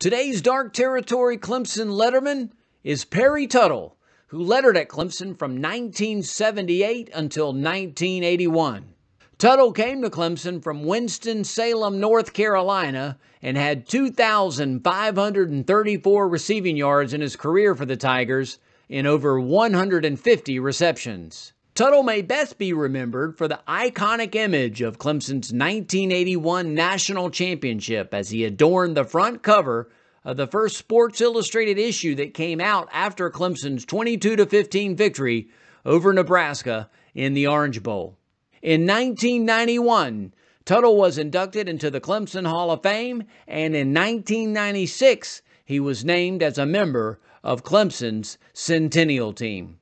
Today's Dark Territory Clemson letterman is Perry Tuttle, who lettered at Clemson from 1978 until 1981. Tuttle came to Clemson from Winston-Salem, North Carolina, and had 2,534 receiving yards in his career for the Tigers in over 150 receptions. Tuttle may best be remembered for the iconic image of Clemson's 1981 national championship as he adorned the front cover of the first Sports Illustrated issue that came out after Clemson's 22 15 victory over Nebraska in the Orange Bowl. In 1991, Tuttle was inducted into the Clemson Hall of Fame, and in 1996, he was named as a member of Clemson's Centennial Team.